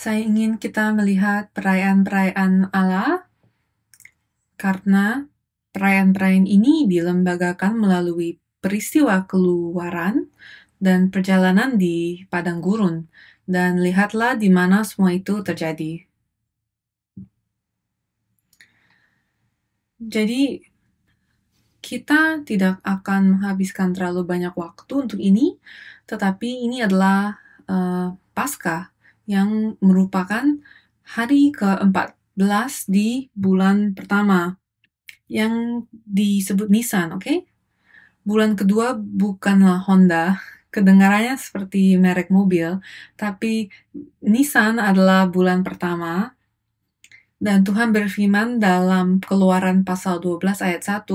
Saya ingin kita melihat perayaan-perayaan Allah karena perayaan-perayaan ini dilembagakan melalui peristiwa keluaran dan perjalanan di padang gurun dan lihatlah di mana semua itu terjadi. Jadi, kita tidak akan menghabiskan terlalu banyak waktu untuk ini, tetapi ini adalah uh, Paskah yang merupakan hari ke-14 di bulan pertama yang disebut Nissan, oke? Okay? Bulan kedua bukanlah Honda, kedengarannya seperti merek mobil, tapi Nissan adalah bulan pertama. Dan Tuhan berfirman dalam Keluaran pasal 12 ayat 1,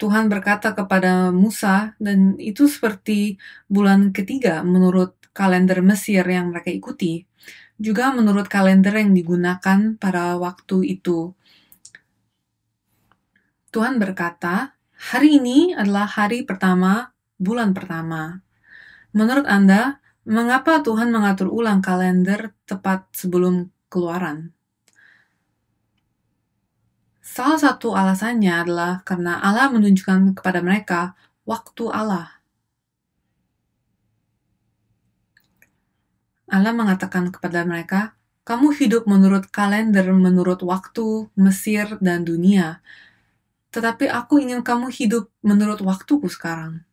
Tuhan berkata kepada Musa dan itu seperti bulan ketiga menurut kalender Mesir yang mereka ikuti, juga menurut kalender yang digunakan pada waktu itu. Tuhan berkata, hari ini adalah hari pertama, bulan pertama. Menurut Anda, mengapa Tuhan mengatur ulang kalender tepat sebelum keluaran? Salah satu alasannya adalah karena Allah menunjukkan kepada mereka waktu Allah Allah mengatakan kepada mereka, "Kamu hidup menurut kalender, menurut waktu Mesir dan dunia, tetapi aku ingin kamu hidup menurut waktuku sekarang."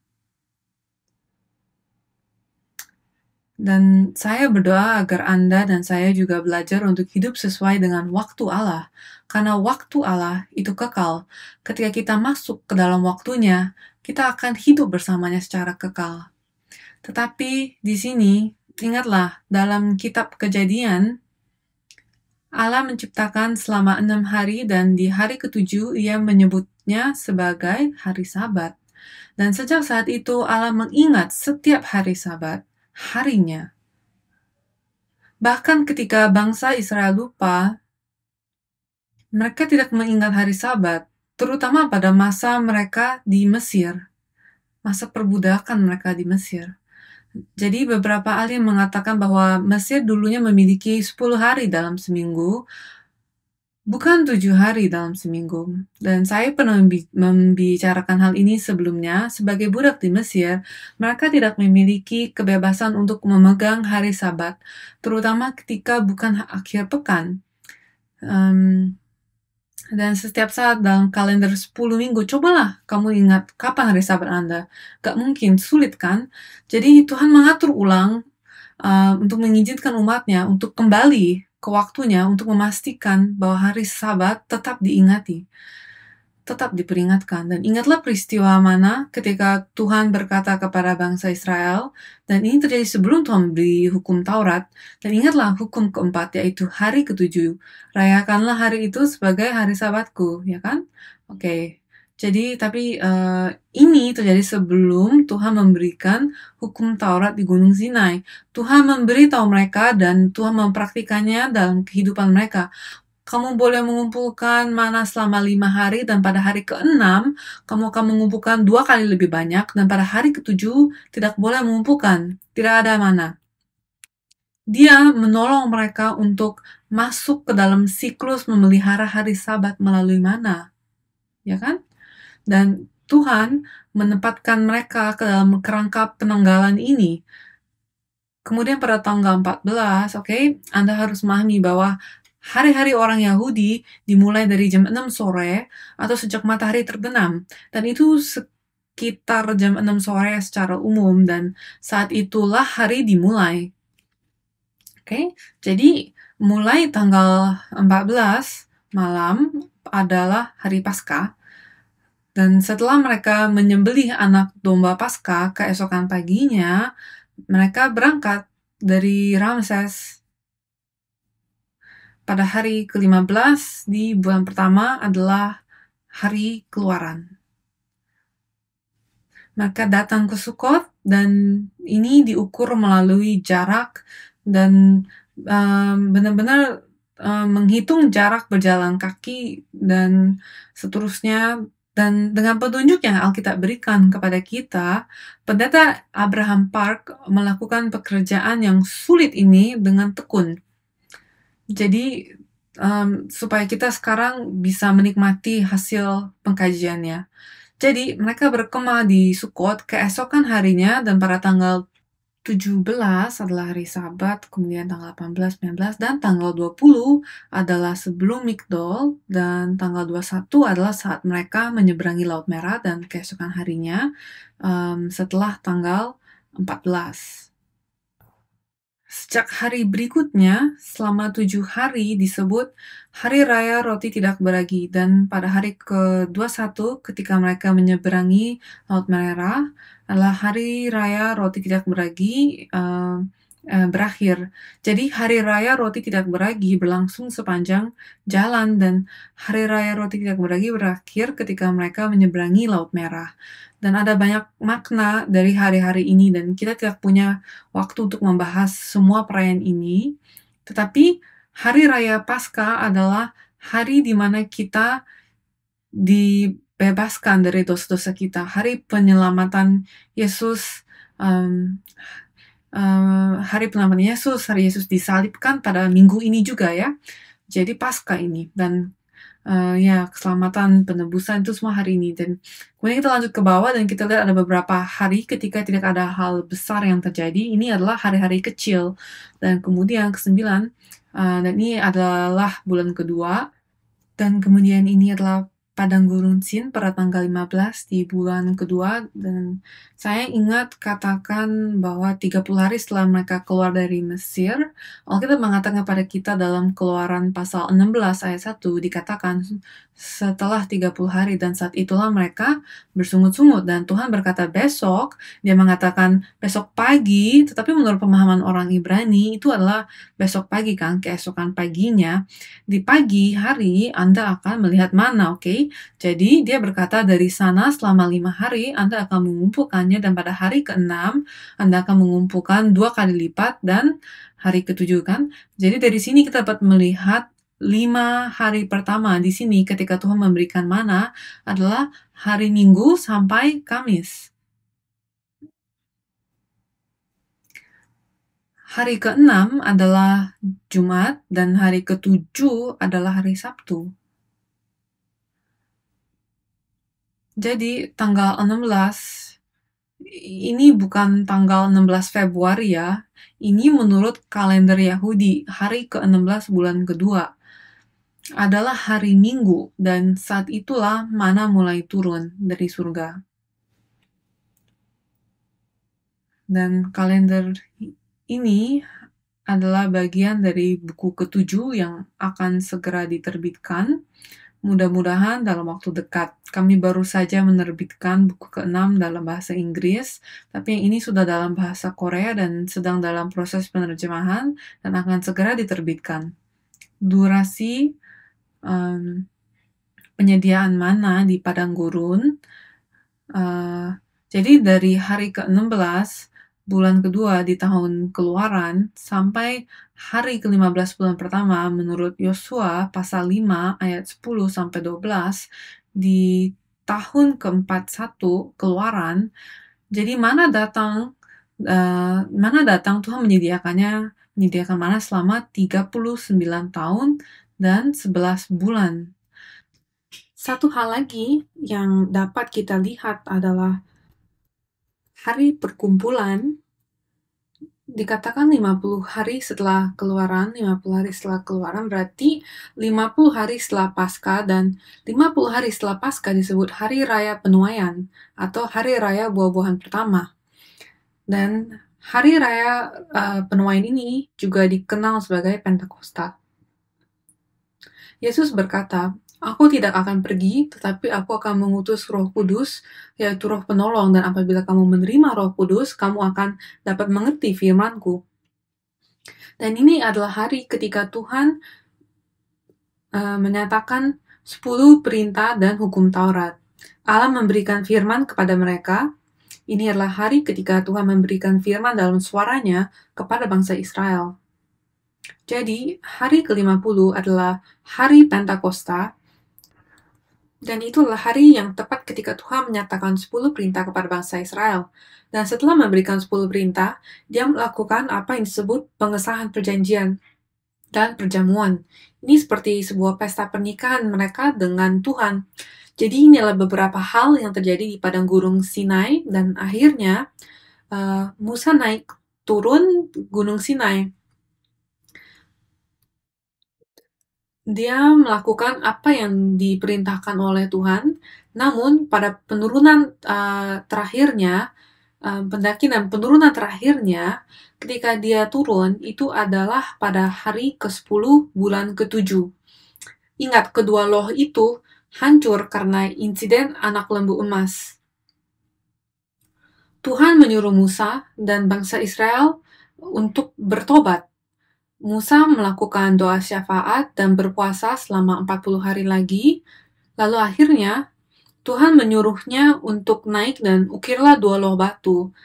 Dan saya berdoa agar Anda dan saya juga belajar untuk hidup sesuai dengan waktu Allah, karena waktu Allah itu kekal. Ketika kita masuk ke dalam waktunya, kita akan hidup bersamanya secara kekal. Tetapi di sini ingatlah dalam kitab kejadian, Allah menciptakan selama enam hari dan di hari ketujuh ia menyebutnya sebagai hari sabat. Dan sejak saat itu Allah mengingat setiap hari sabat, harinya. Bahkan ketika bangsa Israel lupa, mereka tidak mengingat hari sabat, terutama pada masa mereka di Mesir, masa perbudakan mereka di Mesir. Jadi beberapa ahli mengatakan bahwa Mesir dulunya memiliki 10 hari dalam seminggu, bukan tujuh hari dalam seminggu. Dan saya pernah membicarakan hal ini sebelumnya. Sebagai budak di Mesir, mereka tidak memiliki kebebasan untuk memegang hari Sabat, terutama ketika bukan akhir pekan. Um, dan setiap saat dalam kalender 10 minggu, cobalah kamu ingat kapan hari sabat Anda. Gak mungkin, sulit kan? Jadi Tuhan mengatur ulang uh, untuk mengizinkan umatnya untuk kembali ke waktunya untuk memastikan bahwa hari sabat tetap diingati tetap diperingatkan. Dan ingatlah peristiwa mana ketika Tuhan berkata kepada bangsa Israel, dan ini terjadi sebelum Tuhan beri hukum Taurat, dan ingatlah hukum keempat, yaitu hari ketujuh. Rayakanlah hari itu sebagai hari sabatku, ya kan? Oke, okay. Jadi, tapi uh, ini terjadi sebelum Tuhan memberikan hukum Taurat di Gunung Sinai. Tuhan memberitahu mereka dan Tuhan mempraktikannya dalam kehidupan mereka. Kamu boleh mengumpulkan mana selama lima hari dan pada hari keenam kamu akan mengumpulkan dua kali lebih banyak dan pada hari ketujuh tidak boleh mengumpulkan, tidak ada mana. Dia menolong mereka untuk masuk ke dalam siklus memelihara hari sabat melalui mana. Ya kan? Dan Tuhan menempatkan mereka ke dalam kerangka penanggalan ini. Kemudian pada tanggal 14, oke, okay, Anda harus memahami bahwa Hari-hari orang Yahudi dimulai dari jam 6 sore atau sejak matahari terbenam, dan itu sekitar jam 6 sore secara umum, dan saat itulah hari dimulai. Oke, okay? jadi mulai tanggal 14 malam adalah hari Paskah, dan setelah mereka menyembelih anak domba Paskah keesokan paginya, mereka berangkat dari Ramses pada hari ke-15 di bulan pertama adalah hari keluaran. Maka datang ke Sukot dan ini diukur melalui jarak dan um, benar-benar um, menghitung jarak berjalan kaki dan seterusnya dan dengan petunjuk yang Alkitab berikan kepada kita, pendeta Abraham Park melakukan pekerjaan yang sulit ini dengan tekun. Jadi um, supaya kita sekarang bisa menikmati hasil pengkajiannya. Jadi mereka berkemah di Sukot keesokan harinya dan pada tanggal 17 adalah hari Sabat, kemudian tanggal 18, 19, dan tanggal 20 adalah sebelum Mikdol, dan tanggal 21 adalah saat mereka menyeberangi Laut Merah dan keesokan harinya um, setelah tanggal 14. Sejak hari berikutnya, selama tujuh hari disebut Hari Raya Roti Tidak Beragi dan pada hari ke-21 ketika mereka menyeberangi Laut Merah adalah Hari Raya Roti Tidak Beragi uh, uh, berakhir. Jadi Hari Raya Roti Tidak Beragi berlangsung sepanjang jalan dan Hari Raya Roti Tidak Beragi berakhir ketika mereka menyeberangi Laut Merah dan ada banyak makna dari hari-hari ini dan kita tidak punya waktu untuk membahas semua perayaan ini. Tetapi hari raya Paskah adalah hari di mana kita dibebaskan dari dosa-dosa kita, hari penyelamatan Yesus um, um, hari penamaan Yesus, hari Yesus disalibkan pada minggu ini juga ya. Jadi pasca ini dan uh, ya keselamatan penebusan itu semua hari ini dan kemudian kita lanjut ke bawah dan kita lihat ada beberapa hari ketika tidak ada hal besar yang terjadi ini adalah hari-hari kecil dan kemudian ke kesembilan uh, dan ini adalah bulan kedua dan kemudian ini adalah padang gurun sin pada tanggal 15 di bulan kedua dan saya ingat katakan bahwa 30 hari setelah mereka keluar dari Mesir, Alkitab mengatakan kepada kita dalam keluaran pasal 16 ayat 1 dikatakan setelah 30 hari dan saat itulah mereka bersungut-sungut dan Tuhan berkata besok, dia mengatakan besok pagi, tetapi menurut pemahaman orang Ibrani itu adalah besok pagi kan, keesokan paginya, di pagi hari Anda akan melihat mana, oke? Okay? Jadi dia berkata dari sana selama lima hari Anda akan mengumpulkan dan pada hari ke-6 Anda akan mengumpulkan dua kali lipat dan hari ke-7 kan. Jadi dari sini kita dapat melihat lima hari pertama di sini ketika Tuhan memberikan mana adalah hari Minggu sampai Kamis. Hari ke-6 adalah Jumat dan hari ke-7 adalah hari Sabtu. Jadi tanggal 16 ini bukan tanggal 16 Februari ya. Ini menurut kalender Yahudi, hari ke-16 bulan kedua adalah hari Minggu dan saat itulah mana mulai turun dari surga. Dan kalender ini adalah bagian dari buku ketujuh yang akan segera diterbitkan Mudah-mudahan dalam waktu dekat. Kami baru saja menerbitkan buku ke-6 dalam bahasa Inggris, tapi yang ini sudah dalam bahasa Korea dan sedang dalam proses penerjemahan dan akan segera diterbitkan. Durasi um, penyediaan mana di padang gurun? Uh, jadi dari hari ke-16 bulan kedua di tahun keluaran sampai hari ke-15 bulan pertama menurut Yosua pasal 5 ayat 10 sampai 12 di tahun ke-41 keluaran jadi mana datang uh, mana datang Tuhan menyediakannya menyediakan mana selama 39 tahun dan 11 bulan. Satu hal lagi yang dapat kita lihat adalah hari perkumpulan dikatakan 50 hari setelah keluaran, 50 hari setelah keluaran berarti 50 hari setelah pasca dan 50 hari setelah pasca disebut hari raya penuaian atau hari raya buah-buahan pertama. Dan hari raya uh, penuaian ini juga dikenal sebagai Pentakosta. Yesus berkata, Aku tidak akan pergi, tetapi aku akan mengutus roh kudus, yaitu roh penolong, dan apabila kamu menerima roh kudus, kamu akan dapat mengerti ku Dan ini adalah hari ketika Tuhan uh, menyatakan sepuluh perintah dan hukum Taurat. Allah memberikan firman kepada mereka. Ini adalah hari ketika Tuhan memberikan firman dalam suaranya kepada bangsa Israel. Jadi, hari ke-50 adalah hari Pentakosta dan itulah hari yang tepat ketika Tuhan menyatakan 10 perintah kepada bangsa Israel. Dan setelah memberikan 10 perintah, dia melakukan apa yang disebut pengesahan perjanjian dan perjamuan. Ini seperti sebuah pesta pernikahan mereka dengan Tuhan. Jadi inilah beberapa hal yang terjadi di padang Gurung Sinai dan akhirnya uh, Musa naik turun gunung Sinai. Dia melakukan apa yang diperintahkan oleh Tuhan, namun pada penurunan uh, terakhirnya, uh, dan penurunan terakhirnya, ketika dia turun itu adalah pada hari ke-10 bulan ke-7. Ingat, kedua loh itu hancur karena insiden anak lembu emas. Tuhan menyuruh Musa dan bangsa Israel untuk bertobat Musa melakukan doa syafaat dan berpuasa selama 40 hari lagi, lalu akhirnya Tuhan menyuruhnya untuk naik dan ukirlah dua loh batu.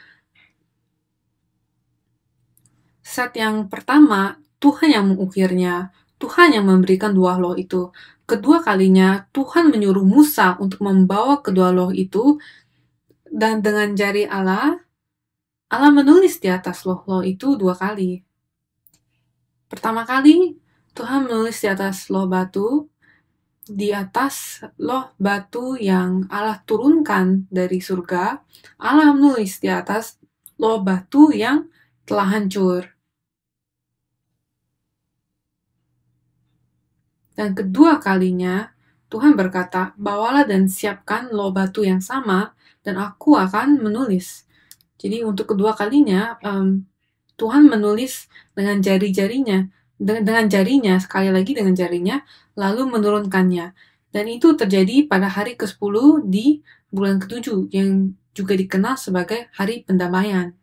Saat yang pertama, Tuhan yang mengukirnya, Tuhan yang memberikan dua loh itu. Kedua kalinya, Tuhan menyuruh Musa untuk membawa kedua loh itu, dan dengan jari Allah, Allah menulis di atas loh-loh itu dua kali. Pertama kali Tuhan menulis di atas loh batu, di atas loh batu yang Allah turunkan dari surga, Allah menulis di atas loh batu yang telah hancur. Dan kedua kalinya, Tuhan berkata, bawalah dan siapkan loh batu yang sama, dan aku akan menulis. Jadi untuk kedua kalinya, um, Tuhan menulis dengan jari-jarinya, dengan jarinya, sekali lagi dengan jarinya, lalu menurunkannya. Dan itu terjadi pada hari ke-10 di bulan ke-7 yang juga dikenal sebagai hari pendamaian.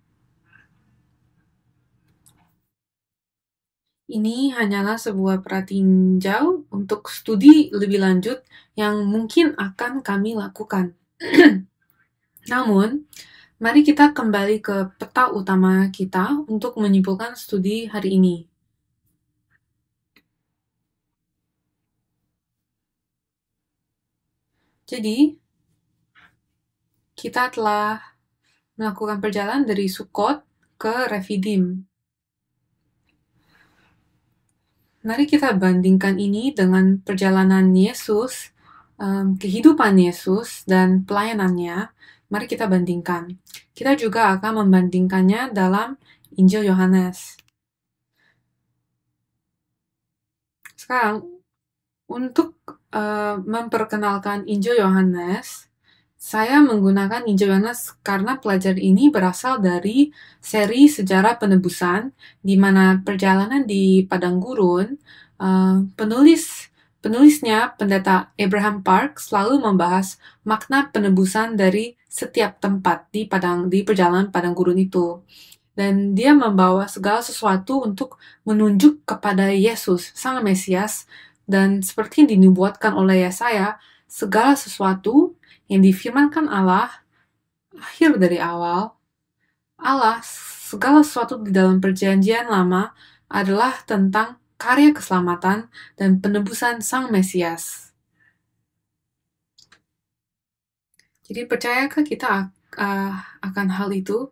Ini hanyalah sebuah jauh untuk studi lebih lanjut yang mungkin akan kami lakukan. Namun, Mari kita kembali ke peta utama kita untuk menyimpulkan studi hari ini. Jadi, kita telah melakukan perjalanan dari Sukot ke Refidim. Mari kita bandingkan ini dengan perjalanan Yesus, kehidupan Yesus, dan pelayanannya Mari kita bandingkan. Kita juga akan membandingkannya dalam Injil Yohanes. Sekarang, untuk uh, memperkenalkan Injil Yohanes, saya menggunakan Injil Yohanes karena pelajar ini berasal dari seri sejarah penebusan, di mana perjalanan di padang gurun, uh, penulis Penulisnya, pendeta Abraham Park, selalu membahas makna penebusan dari setiap tempat di padang di perjalanan padang gurun itu. Dan dia membawa segala sesuatu untuk menunjuk kepada Yesus, Sang Mesias, dan seperti yang dinubuatkan oleh Yesaya, segala sesuatu yang difirmankan Allah akhir dari awal, Allah segala sesuatu di dalam perjanjian lama adalah tentang karya keselamatan dan penebusan Sang Mesias. Jadi percayakah kita ah, akan hal itu?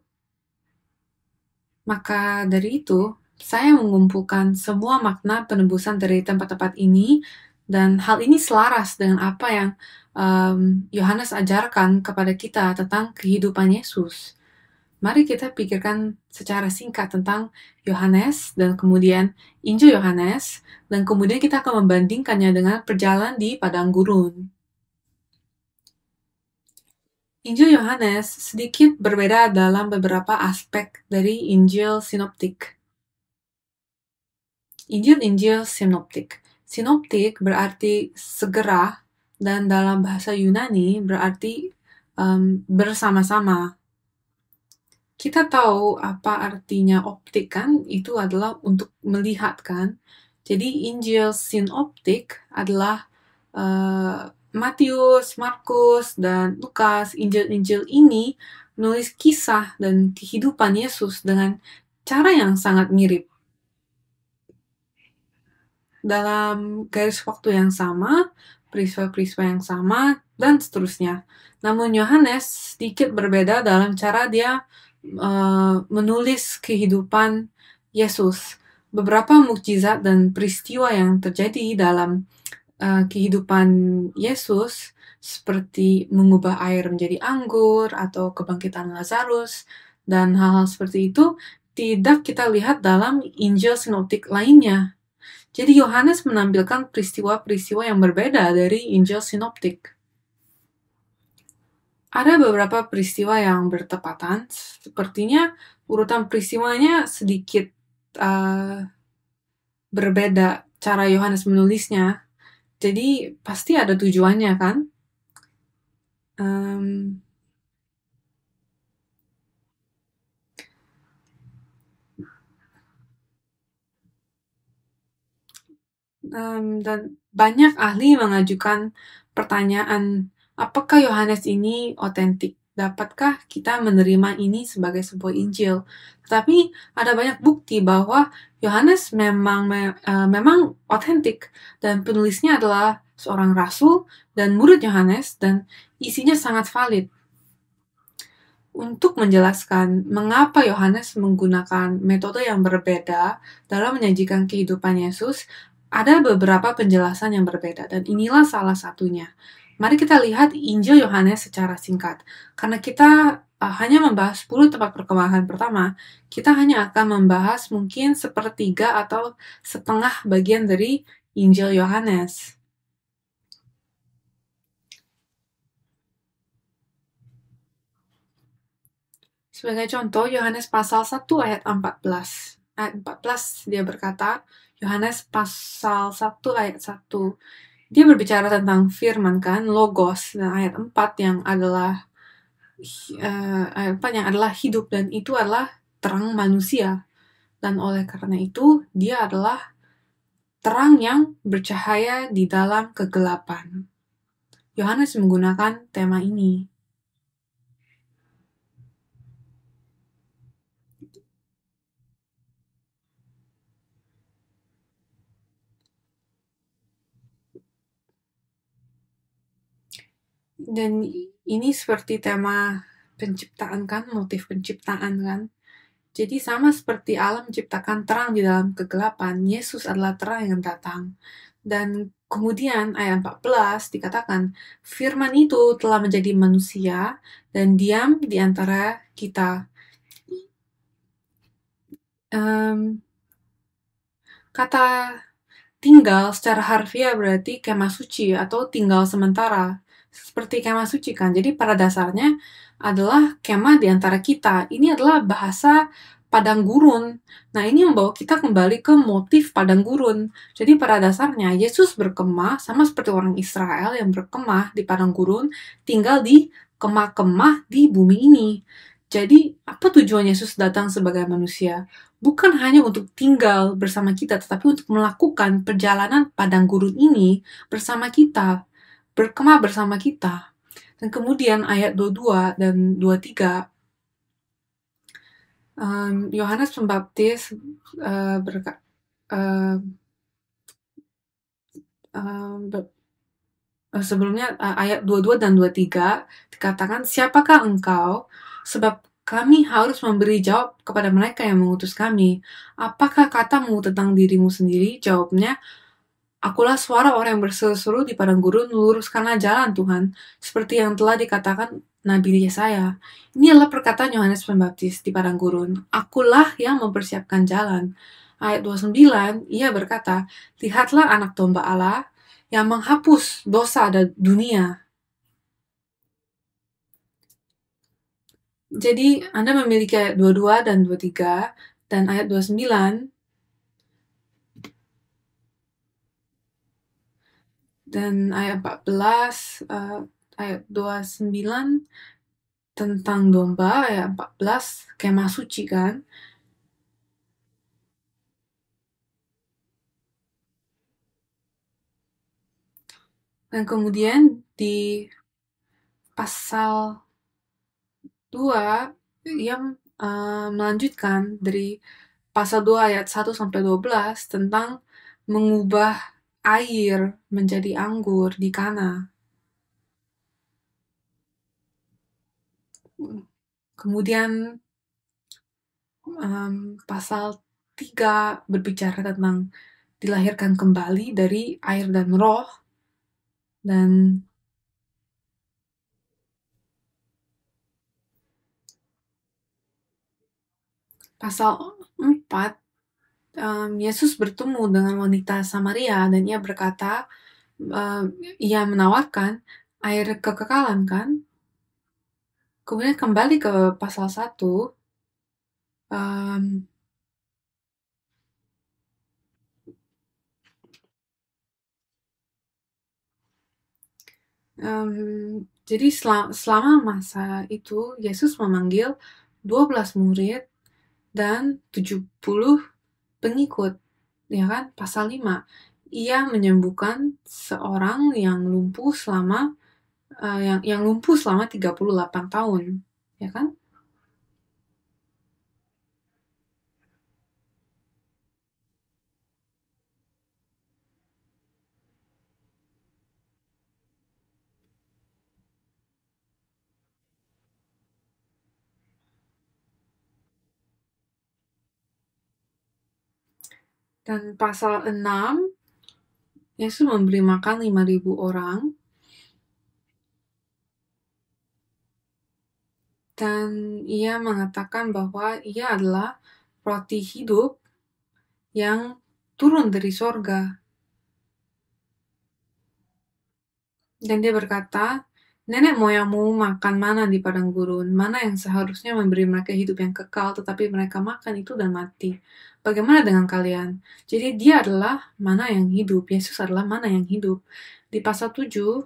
Maka dari itu, saya mengumpulkan semua makna penebusan dari tempat-tempat ini dan hal ini selaras dengan apa yang Yohanes um, ajarkan kepada kita tentang kehidupan Yesus. Mari kita pikirkan secara singkat tentang Yohanes dan kemudian Injil Yohanes dan kemudian kita akan membandingkannya dengan perjalanan di padang gurun. Injil Yohanes sedikit berbeda dalam beberapa aspek dari Injil Sinoptik. Injil-Injil Sinoptik. Sinoptik berarti segera dan dalam bahasa Yunani berarti um, bersama-sama kita tahu apa artinya optik kan itu adalah untuk melihat kan jadi Injil sinoptik adalah uh, Matius, Markus, dan Lukas, Injil-Injil ini menulis kisah dan kehidupan Yesus dengan cara yang sangat mirip. Dalam garis waktu yang sama, peristiwa-peristiwa yang sama, dan seterusnya. Namun Yohanes sedikit berbeda dalam cara dia uh, menulis kehidupan Yesus, beberapa mukjizat dan peristiwa yang terjadi dalam uh, kehidupan Yesus seperti mengubah air menjadi anggur atau kebangkitan Lazarus dan hal-hal seperti itu tidak kita lihat dalam Injil sinoptik lainnya. Jadi Yohanes menampilkan peristiwa-peristiwa yang berbeda dari Injil sinoptik. Ada beberapa peristiwa yang bertepatan. Sepertinya urutan peristiwanya sedikit uh, berbeda cara Yohanes menulisnya. Jadi pasti ada tujuannya kan? Um, um, dan banyak ahli mengajukan pertanyaan Apakah Yohanes ini otentik? Dapatkah kita menerima ini sebagai sebuah Injil? Tetapi ada banyak bukti bahwa Yohanes memang me, uh, memang otentik dan penulisnya adalah seorang rasul dan murid Yohanes dan isinya sangat valid. Untuk menjelaskan mengapa Yohanes menggunakan metode yang berbeda dalam menyajikan kehidupan Yesus, ada beberapa penjelasan yang berbeda dan inilah salah satunya. Mari kita lihat Injil Yohanes secara singkat. Karena kita uh, hanya membahas 10 tempat perkembangan pertama, kita hanya akan membahas mungkin sepertiga atau setengah bagian dari Injil Yohanes. Sebagai contoh, Yohanes pasal 1 ayat 14. Ayat 14 dia berkata, Yohanes pasal 1 ayat 1 dia berbicara tentang firman kan logos dan nah, ayat 4 yang adalah uh, ayat 4 yang adalah hidup dan itu adalah terang manusia dan oleh karena itu dia adalah terang yang bercahaya di dalam kegelapan. Yohanes menggunakan tema ini dan ini seperti tema penciptaan kan, motif penciptaan kan. Jadi sama seperti alam menciptakan terang di dalam kegelapan, Yesus adalah terang yang datang. Dan kemudian ayat 14 dikatakan, firman itu telah menjadi manusia dan diam di antara kita. Um, kata tinggal secara harfiah berarti kemah suci atau tinggal sementara seperti kema suci kan. Jadi pada dasarnya adalah kema di antara kita. Ini adalah bahasa padang gurun. Nah, ini membawa kita kembali ke motif padang gurun. Jadi pada dasarnya Yesus berkemah sama seperti orang Israel yang berkemah di padang gurun, tinggal di kemah-kemah di bumi ini. Jadi, apa tujuan Yesus datang sebagai manusia? Bukan hanya untuk tinggal bersama kita, tetapi untuk melakukan perjalanan padang gurun ini bersama kita berkemah bersama kita. Dan kemudian ayat 22 dan 23 um, Yohanes Pembaptis uh, berka, uh, uh, uh, sebelumnya uh, ayat 22 dan 23 dikatakan siapakah engkau sebab kami harus memberi jawab kepada mereka yang mengutus kami apakah katamu tentang dirimu sendiri jawabnya Akulah suara orang yang berseru-seru di padang gurun, luruskanlah jalan Tuhan, seperti yang telah dikatakan Nabi Yesaya. Ini adalah perkataan Yohanes Pembaptis di padang gurun. Akulah yang mempersiapkan jalan. Ayat 29, ia berkata, Lihatlah anak domba Allah yang menghapus dosa dan dunia. Jadi, Anda memiliki ayat 22 dan 23, dan ayat 29, dan ayat 14 uh, eh, ayat 29 tentang domba ayat 14 kemah suci kan dan kemudian di pasal 2 yang uh, melanjutkan dari pasal 2 ayat 1 sampai 12 tentang mengubah air menjadi anggur di Kana. Kemudian um, pasal 3 berbicara tentang dilahirkan kembali dari air dan roh dan pasal 4 um, Yesus bertemu dengan wanita Samaria dan ia berkata, um, ia menawarkan air kekekalan kan? Kemudian kembali ke pasal 1, um, Um, jadi selama, selama masa itu Yesus memanggil 12 murid dan 70 pengikut, ya kan? Pasal 5. Ia menyembuhkan seorang yang lumpuh selama uh, yang yang lumpuh selama 38 tahun, ya kan? Dan pasal 6, Yesus memberi makan 5.000 orang. Dan ia mengatakan bahwa ia adalah roti hidup yang turun dari sorga. Dan dia berkata, Nenek moyangmu makan mana di padang gurun, mana yang seharusnya memberi mereka hidup yang kekal, tetapi mereka makan itu dan mati. Bagaimana dengan kalian? Jadi dia adalah mana yang hidup. Yesus adalah mana yang hidup. Di pasal 7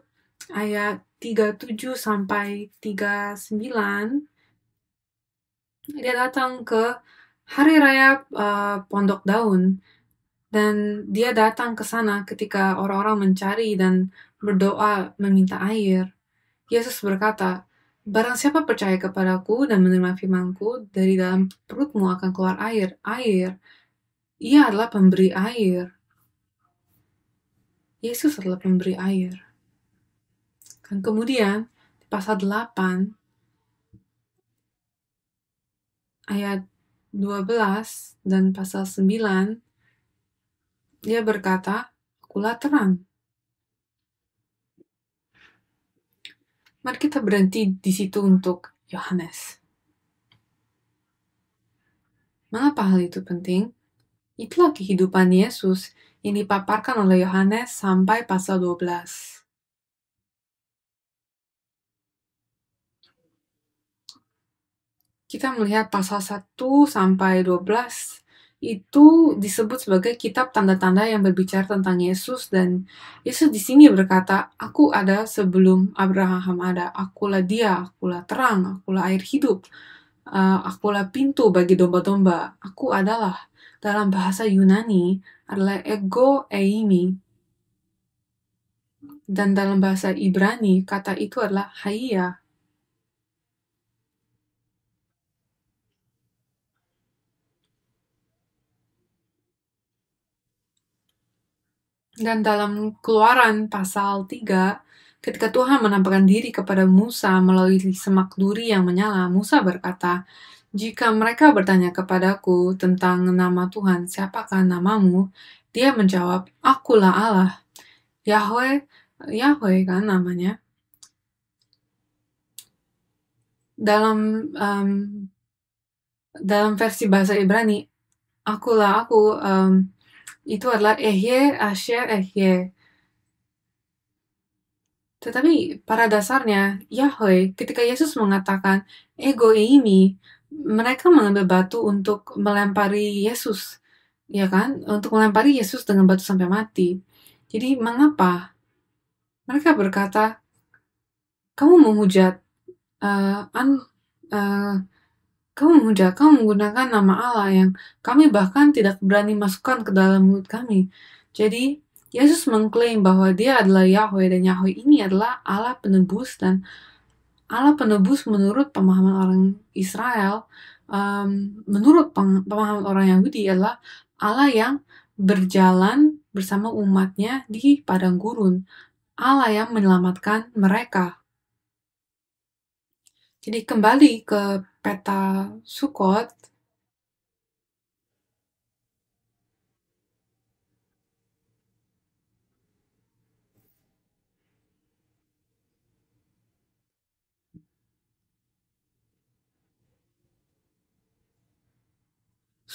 ayat 37 sampai 39 dia datang ke hari raya uh, Pondok Daun dan dia datang ke sana ketika orang-orang mencari dan berdoa meminta air. Yesus berkata, Barang siapa percaya kepadaku dan menerima firmanku, dari dalam perutmu akan keluar air. Air, ia adalah pemberi air. Yesus adalah pemberi air. Dan kemudian, di pasal 8, ayat 12 dan pasal 9, dia berkata, akulah terang. Mari kita berhenti di situ untuk Yohanes. Mengapa hal itu penting? Itulah kehidupan Yesus yang dipaparkan oleh Yohanes sampai pasal 12. Kita melihat pasal 1 sampai 12 itu disebut sebagai kitab tanda-tanda yang berbicara tentang Yesus dan Yesus di sini berkata, "Aku ada sebelum Abraham ada. Akulah dia, akulah terang, akulah air hidup. Uh, akulah pintu bagi domba-domba. Aku adalah." Dalam bahasa Yunani adalah ego eimi. Dan dalam bahasa Ibrani kata itu adalah hayah. Dan dalam keluaran pasal 3, ketika Tuhan menampakkan diri kepada Musa melalui semak duri yang menyala, Musa berkata, Jika mereka bertanya kepadaku tentang nama Tuhan, siapakah namamu? Dia menjawab, Akulah Allah. Yahweh, Yahweh kan namanya. Dalam um, dalam versi bahasa Ibrani, akulah aku um, itu adalah ehye asher ehye. Tetapi pada dasarnya, Yahweh ketika Yesus mengatakan ego ini, mereka mengambil batu untuk melempari Yesus, ya kan? Untuk melempari Yesus dengan batu sampai mati. Jadi mengapa? Mereka berkata, kamu menghujat uh, an, uh, kamu muda, kamu menggunakan nama Allah yang kami bahkan tidak berani masukkan ke dalam mulut kami. Jadi, Yesus mengklaim bahwa dia adalah Yahweh dan Yahweh ini adalah Allah penebus dan Allah penebus menurut pemahaman orang Israel, um, menurut pemahaman orang Yahudi adalah Allah yang berjalan bersama umatnya di padang gurun, Allah yang menyelamatkan mereka. Jadi kembali ke peta Sukot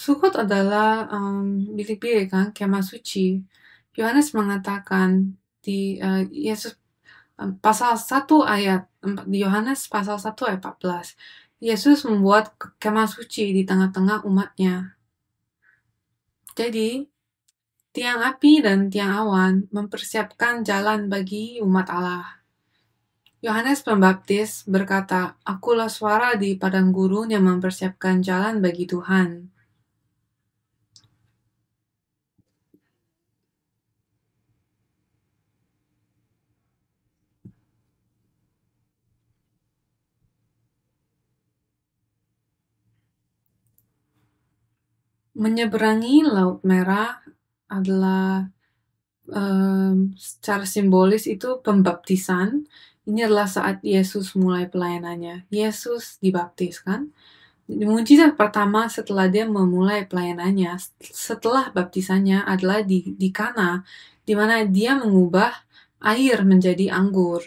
Sukot adalah bilik-bilik ya kan, kemah suci. Yohanes mengatakan di uh, Yesus pasal 1 ayat di Yohanes pasal 1 ayat 14 Yesus membuat kemah suci di tengah-tengah umatnya. Jadi, tiang api dan tiang awan mempersiapkan jalan bagi umat Allah. Yohanes Pembaptis berkata, Akulah suara di padang gurun yang mempersiapkan jalan bagi Tuhan. Menyeberangi Laut Merah adalah um, secara simbolis itu pembaptisan. Ini adalah saat Yesus mulai pelayanannya. Yesus dibaptiskan Mujizat pertama setelah dia memulai pelayanannya, setelah baptisannya adalah di, di Kana, di mana dia mengubah air menjadi anggur.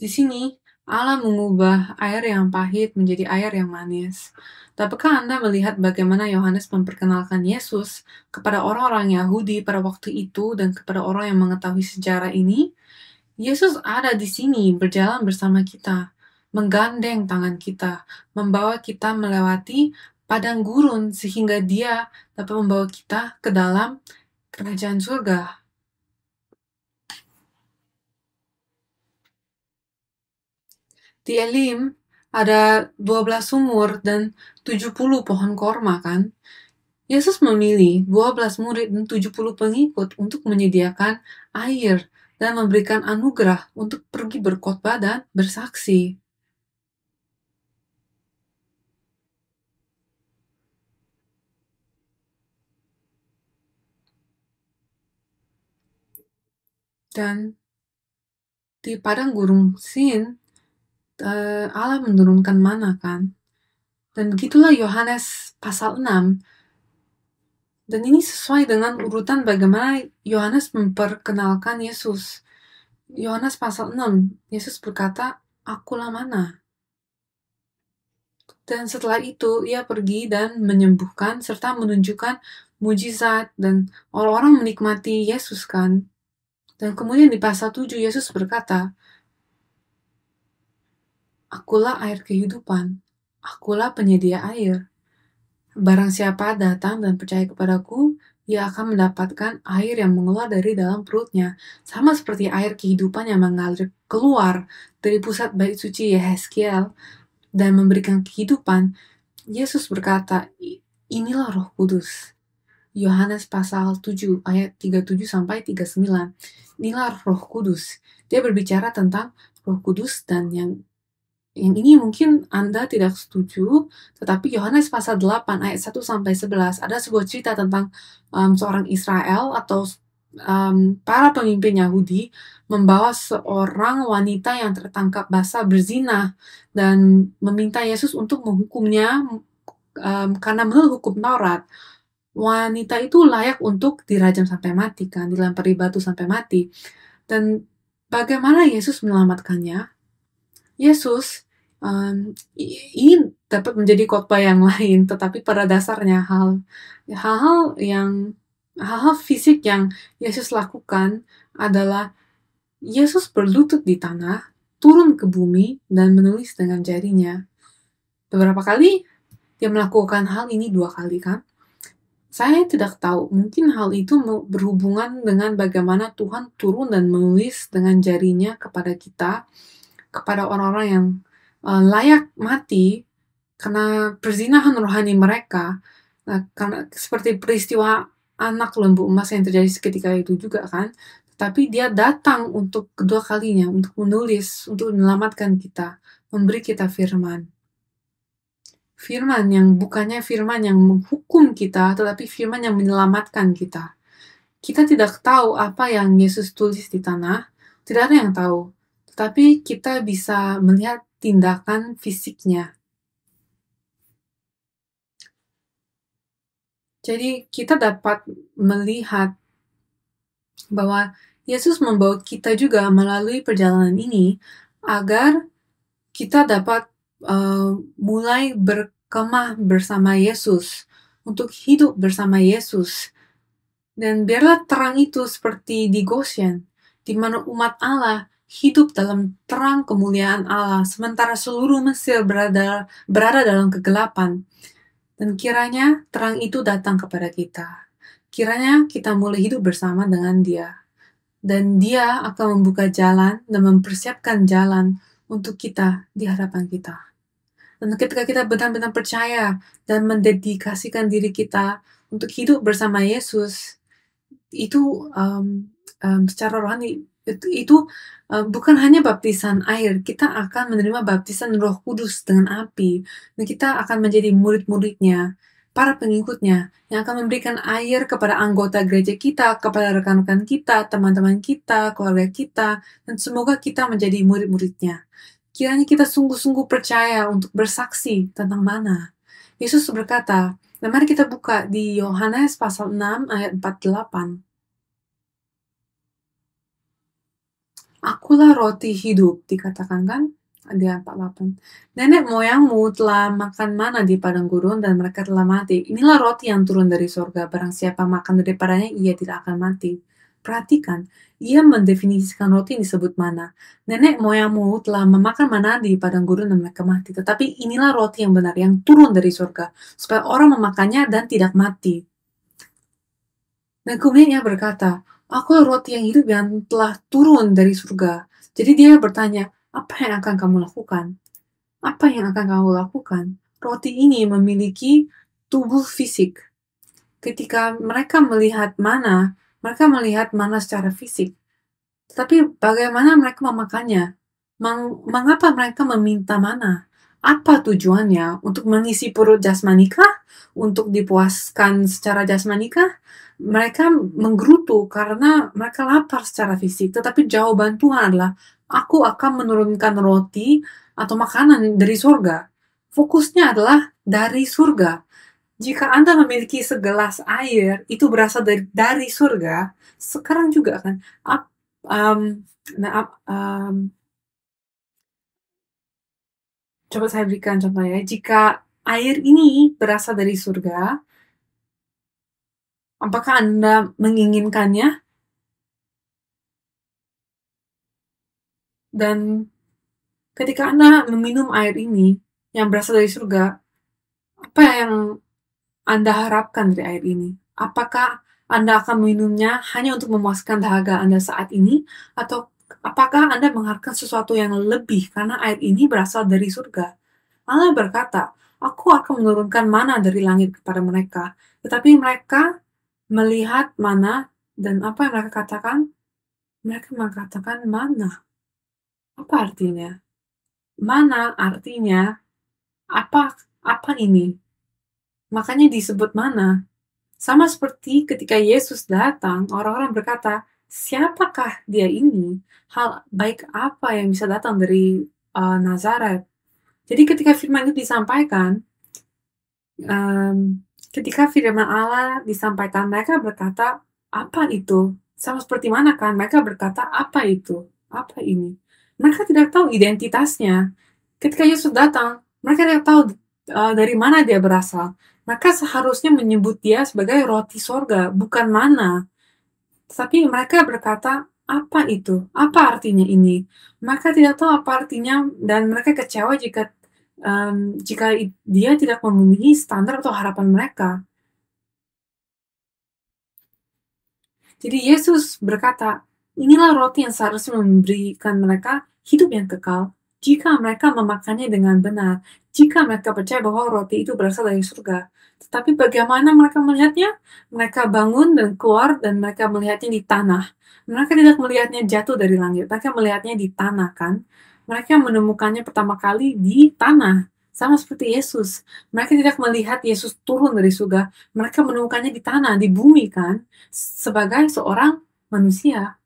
Di sini Allah mengubah air yang pahit menjadi air yang manis. Tapikah Anda melihat bagaimana Yohanes memperkenalkan Yesus kepada orang-orang Yahudi pada waktu itu dan kepada orang yang mengetahui sejarah ini? Yesus ada di sini, berjalan bersama kita, menggandeng tangan kita, membawa kita melewati padang gurun sehingga dia dapat membawa kita ke dalam kerajaan surga. Di Elim ada 12 sumur dan 70 pohon korma kan? Yesus memilih 12 murid dan 70 pengikut untuk menyediakan air dan memberikan anugerah untuk pergi berkhotbah dan bersaksi. Dan di padang gurun Sin, uh, Allah menurunkan mana kan? Dan begitulah Yohanes pasal 6. Dan ini sesuai dengan urutan bagaimana Yohanes memperkenalkan Yesus. Yohanes pasal 6, Yesus berkata, Akulah mana? Dan setelah itu, ia pergi dan menyembuhkan serta menunjukkan mujizat dan orang-orang menikmati Yesus kan. Dan kemudian di pasal 7, Yesus berkata, Akulah air kehidupan, akulah penyedia air. Barang siapa datang dan percaya kepadaku, ia akan mendapatkan air yang mengeluar dari dalam perutnya, sama seperti air kehidupan yang mengalir keluar dari pusat bait suci Yehezkiel dan memberikan kehidupan. Yesus berkata, inilah roh kudus. Yohanes pasal 7 ayat 37 sampai 39. Inilah roh kudus. Dia berbicara tentang roh kudus dan yang yang ini mungkin Anda tidak setuju, tetapi Yohanes pasal 8 ayat 1 sampai 11 ada sebuah cerita tentang um, seorang Israel atau um, para pemimpin Yahudi membawa seorang wanita yang tertangkap basah berzina dan meminta Yesus untuk menghukumnya um, karena menurut hukum Taurat wanita itu layak untuk dirajam sampai mati kan dilempari batu sampai mati dan bagaimana Yesus menyelamatkannya Yesus um, ini dapat menjadi khotbah yang lain, tetapi pada dasarnya hal hal-hal yang hal-hal fisik yang Yesus lakukan adalah Yesus berlutut di tanah, turun ke bumi, dan menulis dengan jarinya. Beberapa kali dia melakukan hal ini dua kali kan? Saya tidak tahu, mungkin hal itu berhubungan dengan bagaimana Tuhan turun dan menulis dengan jarinya kepada kita kepada orang-orang yang uh, layak mati karena perzinahan rohani mereka, nah, karena seperti peristiwa anak lembu emas yang terjadi seketika itu juga kan, tapi dia datang untuk kedua kalinya, untuk menulis, untuk menyelamatkan kita, memberi kita firman. Firman yang bukannya firman yang menghukum kita, tetapi firman yang menyelamatkan kita. Kita tidak tahu apa yang Yesus tulis di tanah, tidak ada yang tahu tapi kita bisa melihat tindakan fisiknya. Jadi, kita dapat melihat bahwa Yesus membawa kita juga melalui perjalanan ini agar kita dapat uh, mulai berkemah bersama Yesus, untuk hidup bersama Yesus. Dan biarlah terang itu seperti di Goshen, di mana umat Allah hidup dalam terang kemuliaan Allah, sementara seluruh Mesir berada, berada dalam kegelapan. Dan kiranya terang itu datang kepada kita. Kiranya kita mulai hidup bersama dengan Dia. Dan Dia akan membuka jalan dan mempersiapkan jalan untuk kita di hadapan kita. Dan ketika kita benar-benar percaya dan mendedikasikan diri kita untuk hidup bersama Yesus, itu um, um, secara rohani itu, itu uh, bukan hanya baptisan air, kita akan menerima baptisan Roh Kudus dengan api. Dan kita akan menjadi murid-muridnya, para pengikutnya yang akan memberikan air kepada anggota gereja kita, kepada rekan-rekan kita, teman-teman kita, keluarga kita, dan semoga kita menjadi murid-muridnya. Kiranya kita sungguh-sungguh percaya untuk bersaksi tentang mana. Yesus berkata, dan nah, mari kita buka di Yohanes pasal 6 ayat 48. akulah roti hidup, dikatakan kan? Ada 48. Nenek moyangmu telah makan mana di padang gurun dan mereka telah mati. Inilah roti yang turun dari sorga. Barang siapa makan daripadanya, ia tidak akan mati. Perhatikan, ia mendefinisikan roti yang disebut mana. Nenek moyangmu telah memakan mana di padang gurun dan mereka mati. Tetapi inilah roti yang benar, yang turun dari surga, supaya orang memakannya dan tidak mati. Dan kemudian ia berkata, aku roti yang hidup yang telah turun dari surga. Jadi dia bertanya, apa yang akan kamu lakukan? Apa yang akan kamu lakukan? Roti ini memiliki tubuh fisik. Ketika mereka melihat mana, mereka melihat mana secara fisik. Tetapi bagaimana mereka memakannya? Mengapa mereka meminta mana? Apa tujuannya? Untuk mengisi perut jasmanikah? Untuk dipuaskan secara jasmanikah? Mereka menggerutu karena mereka lapar secara fisik. Tetapi jawaban Tuhan adalah, aku akan menurunkan roti atau makanan dari surga. Fokusnya adalah dari surga. Jika Anda memiliki segelas air, itu berasal dari, dari surga, sekarang juga kan, um, nah, um, Coba saya berikan contoh ya. Jika air ini berasal dari surga, apakah Anda menginginkannya? Dan ketika Anda meminum air ini yang berasal dari surga, apa yang Anda harapkan dari air ini? Apakah Anda akan minumnya hanya untuk memuaskan dahaga Anda saat ini, atau Apakah Anda mengharapkan sesuatu yang lebih karena air ini berasal dari surga? Allah berkata, Aku akan menurunkan mana dari langit kepada mereka. Tetapi mereka melihat mana dan apa yang mereka katakan? Mereka mengatakan mana. Apa artinya? Mana artinya apa apa ini? Makanya disebut mana. Sama seperti ketika Yesus datang, orang-orang berkata, siapakah dia ini, hal baik apa yang bisa datang dari uh, Nazaret. Jadi ketika firman itu disampaikan, um, ketika firman Allah disampaikan, mereka berkata, apa itu? Sama seperti mana kan? Mereka berkata, apa itu? Apa ini? Mereka tidak tahu identitasnya. Ketika Yesus datang, mereka tidak tahu uh, dari mana dia berasal. Maka seharusnya menyebut dia sebagai roti sorga, bukan mana tapi mereka berkata, apa itu? Apa artinya ini? Mereka tidak tahu apa artinya dan mereka kecewa jika um, jika dia tidak memenuhi standar atau harapan mereka. Jadi Yesus berkata, inilah roti yang seharusnya memberikan mereka hidup yang kekal jika mereka memakannya dengan benar, jika mereka percaya bahwa roti itu berasal dari surga. Tetapi bagaimana mereka melihatnya? Mereka bangun dan keluar dan mereka melihatnya di tanah. Mereka tidak melihatnya jatuh dari langit, mereka melihatnya di tanah kan. Mereka menemukannya pertama kali di tanah. Sama seperti Yesus. Mereka tidak melihat Yesus turun dari surga. Mereka menemukannya di tanah, di bumi kan. Sebagai seorang manusia.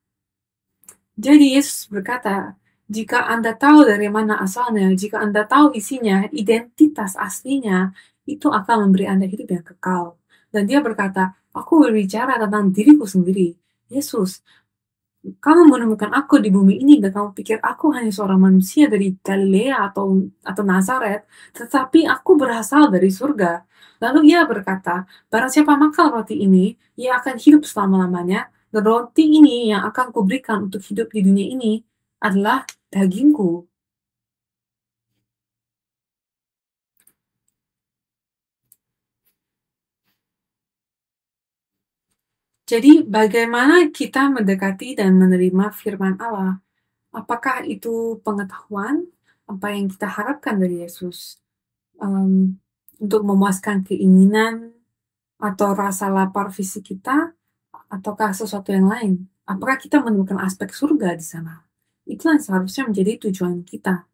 Jadi Yesus berkata, jika Anda tahu dari mana asalnya, jika Anda tahu isinya, identitas aslinya, itu akan memberi Anda hidup yang kekal. Dan dia berkata, aku berbicara tentang diriku sendiri. Yesus, kamu menemukan aku di bumi ini, dan kamu pikir aku hanya seorang manusia dari Galilea atau atau Nazaret, tetapi aku berasal dari surga. Lalu ia berkata, barang siapa makan roti ini, ia akan hidup selama-lamanya, dan roti ini yang akan kuberikan untuk hidup di dunia ini adalah dagingku. Jadi, bagaimana kita mendekati dan menerima firman Allah? Apakah itu pengetahuan, apa yang kita harapkan dari Yesus, um, untuk memuaskan keinginan atau rasa lapar fisik kita, ataukah sesuatu yang lain? Apakah kita menemukan aspek surga di sana? Itu yang seharusnya menjadi tujuan kita.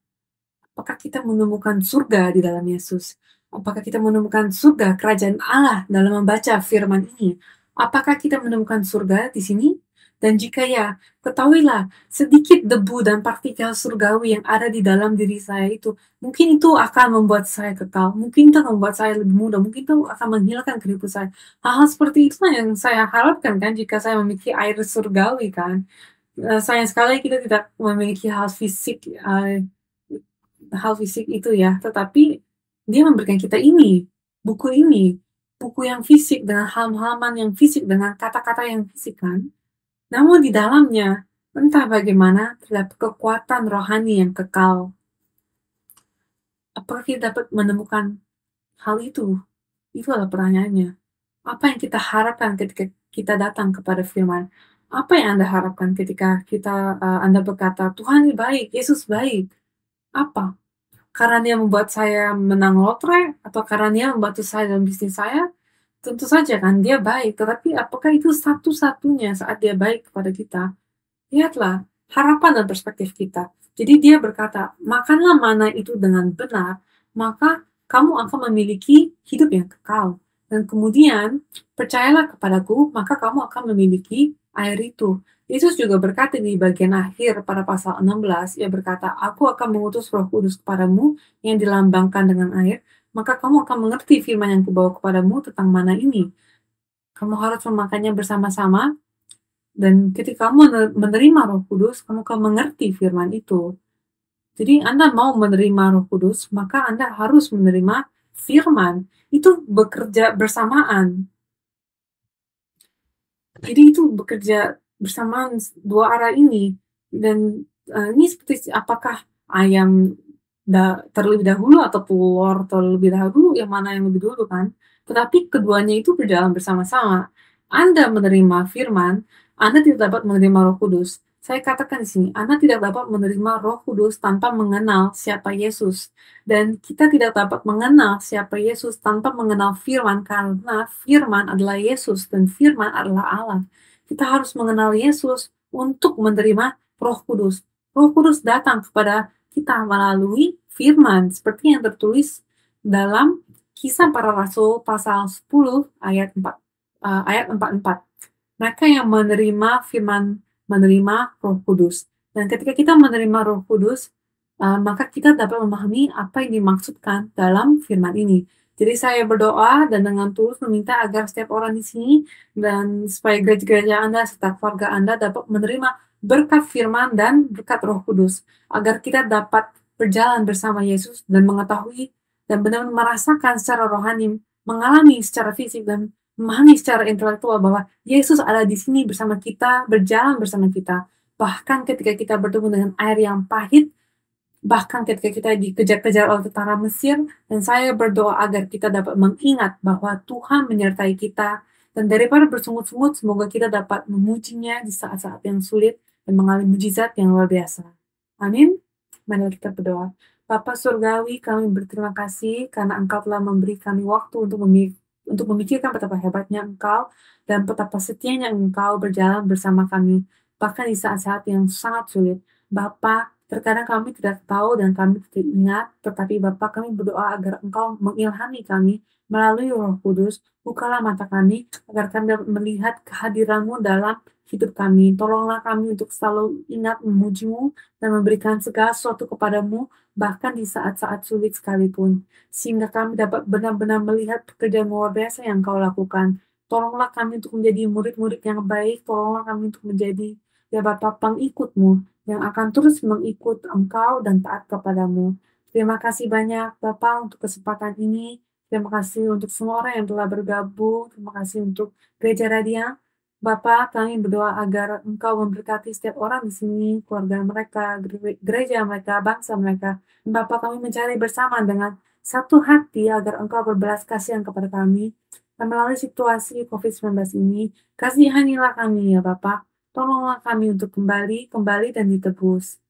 Apakah kita menemukan surga di dalam Yesus? Apakah kita menemukan surga kerajaan Allah dalam membaca firman ini? Apakah kita menemukan surga di sini? Dan jika ya, ketahuilah sedikit debu dan partikel surgawi yang ada di dalam diri saya itu, mungkin itu akan membuat saya kekal, mungkin itu membuat saya lebih muda, mungkin itu akan menghilangkan keriput saya. Hal-hal seperti itu yang saya harapkan kan jika saya memiliki air surgawi kan. Eh, sayang sekali kita tidak memiliki hal fisik, eh, hal fisik itu ya, tetapi dia memberikan kita ini, buku ini, buku yang fisik dengan halaman halaman yang fisik dengan kata-kata yang fisik kan namun di dalamnya entah bagaimana terdapat kekuatan rohani yang kekal apakah kita dapat menemukan hal itu itu adalah pertanyaannya apa yang kita harapkan ketika kita datang kepada firman apa yang anda harapkan ketika kita uh, anda berkata Tuhan baik Yesus baik apa karena dia membuat saya menang lotre atau karena dia membantu saya dalam bisnis saya, tentu saja kan dia baik, tetapi apakah itu satu-satunya saat dia baik kepada kita? Lihatlah harapan dan perspektif kita. Jadi dia berkata, makanlah mana itu dengan benar, maka kamu akan memiliki hidup yang kekal. Dan kemudian, percayalah kepadaku, maka kamu akan memiliki air itu. Yesus juga berkata di bagian akhir pada pasal 16, ia berkata, Aku akan mengutus roh kudus kepadamu yang dilambangkan dengan air, maka kamu akan mengerti firman yang kubawa kepadamu tentang mana ini. Kamu harus memakannya bersama-sama, dan ketika kamu menerima roh kudus, kamu akan mengerti firman itu. Jadi Anda mau menerima roh kudus, maka Anda harus menerima firman. Itu bekerja bersamaan. Jadi itu bekerja bersamaan dua arah ini dan uh, ini seperti apakah ayam da terlebih dahulu atau telur terlebih dahulu yang mana yang lebih dulu kan tetapi keduanya itu berjalan bersama-sama anda menerima firman anda tidak dapat menerima roh kudus saya katakan di sini anda tidak dapat menerima roh kudus tanpa mengenal siapa Yesus dan kita tidak dapat mengenal siapa Yesus tanpa mengenal firman karena firman adalah Yesus dan firman adalah Allah kita harus mengenal Yesus untuk menerima Roh Kudus. Roh Kudus datang kepada kita melalui firman seperti yang tertulis dalam Kisah Para Rasul pasal 10 ayat 4 uh, eh, ayat 44. Mereka yang menerima firman menerima Roh Kudus. Dan ketika kita menerima Roh Kudus, uh, maka kita dapat memahami apa yang dimaksudkan dalam firman ini. Jadi saya berdoa dan dengan tulus meminta agar setiap orang di sini dan supaya gereja-gereja Anda serta keluarga Anda dapat menerima berkat firman dan berkat roh kudus agar kita dapat berjalan bersama Yesus dan mengetahui dan benar-benar merasakan secara rohani, mengalami secara fisik dan memahami secara intelektual bahwa Yesus ada di sini bersama kita, berjalan bersama kita. Bahkan ketika kita bertemu dengan air yang pahit, bahkan ketika kita dikejar-kejar oleh tentara Mesir, dan saya berdoa agar kita dapat mengingat bahwa Tuhan menyertai kita, dan daripada bersungut-sungut, semoga kita dapat memujinya di saat-saat yang sulit dan mengalami mujizat yang luar biasa. Amin. Mari kita berdoa. Bapa Surgawi, kami berterima kasih karena Engkau telah memberi kami waktu untuk memik untuk memikirkan betapa hebatnya Engkau dan betapa setianya Engkau berjalan bersama kami, bahkan di saat-saat yang sangat sulit. Bapa, Terkadang kami tidak tahu dan kami tidak ingat, tetapi Bapak kami berdoa agar Engkau mengilhami kami melalui Roh Kudus. Bukalah mata kami agar kami dapat melihat kehadiranmu dalam hidup kami. Tolonglah kami untuk selalu ingat memujimu dan memberikan segala sesuatu kepadamu, bahkan di saat-saat sulit sekalipun. Sehingga kami dapat benar-benar melihat pekerjaan luar biasa yang kau lakukan. Tolonglah kami untuk menjadi murid-murid yang baik, tolonglah kami untuk menjadi ya Bapak pengikutmu yang akan terus mengikut engkau dan taat kepadamu. Terima kasih banyak Bapak untuk kesempatan ini. Terima kasih untuk semua orang yang telah bergabung. Terima kasih untuk gereja Radia. Bapak, kami berdoa agar Engkau memberkati setiap orang di sini, keluarga mereka, gereja mereka, bangsa mereka. Bapak, kami mencari bersama dengan satu hati agar Engkau berbelas kasihan kepada kami. Dan melalui situasi COVID-19 ini, kasihanilah kami ya Bapak Tolonglah kami untuk kembali, kembali dan ditebus.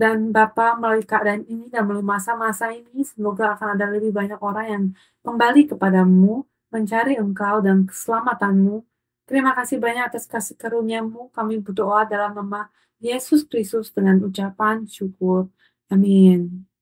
Dan bapa melalui keadaan ini dan melalui masa-masa ini, semoga akan ada lebih banyak orang yang kembali kepadamu, mencari engkau dan keselamatanmu. Terima kasih banyak atas kasih karuniamu. Kami berdoa dalam nama Yesus Kristus dengan ucapan syukur. Amin.